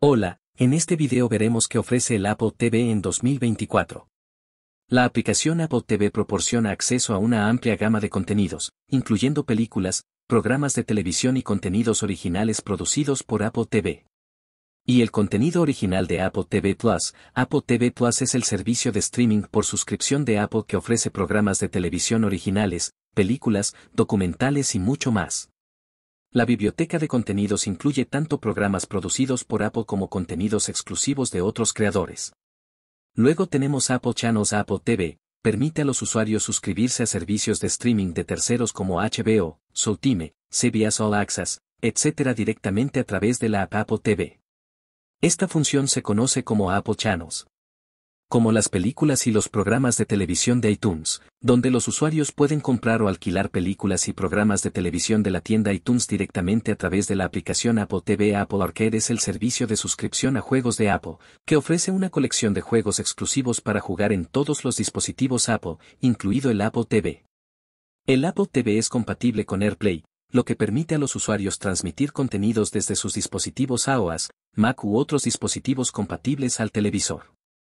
Hola, en este video veremos qué ofrece el Apple TV en 2024. La aplicación Apple TV proporciona acceso a una amplia gama de contenidos, incluyendo películas, programas de televisión y contenidos originales producidos por Apple TV. Y el contenido original de Apple TV Plus, Apple TV Plus es el servicio de streaming por suscripción de Apple que ofrece programas de televisión originales, películas, documentales y mucho más. La biblioteca de contenidos incluye tanto programas producidos por Apple como contenidos exclusivos de otros creadores. Luego tenemos Apple Channels Apple TV, permite a los usuarios suscribirse a servicios de streaming de terceros como HBO, Soultime, CBS All Access, etc. directamente a través de la app Apple TV. Esta función se conoce como Apple Channels como las películas y los programas de televisión de iTunes, donde los usuarios pueden comprar o alquilar películas y programas de televisión de la tienda iTunes directamente a través de la aplicación Apple TV. Apple Arcade es el servicio de suscripción a juegos de Apple, que ofrece una colección de juegos exclusivos para jugar en todos los dispositivos Apple, incluido el Apple TV. El Apple TV es compatible con AirPlay, lo que permite a los usuarios transmitir contenidos desde sus dispositivos iOS, Mac u otros dispositivos compatibles al televisor.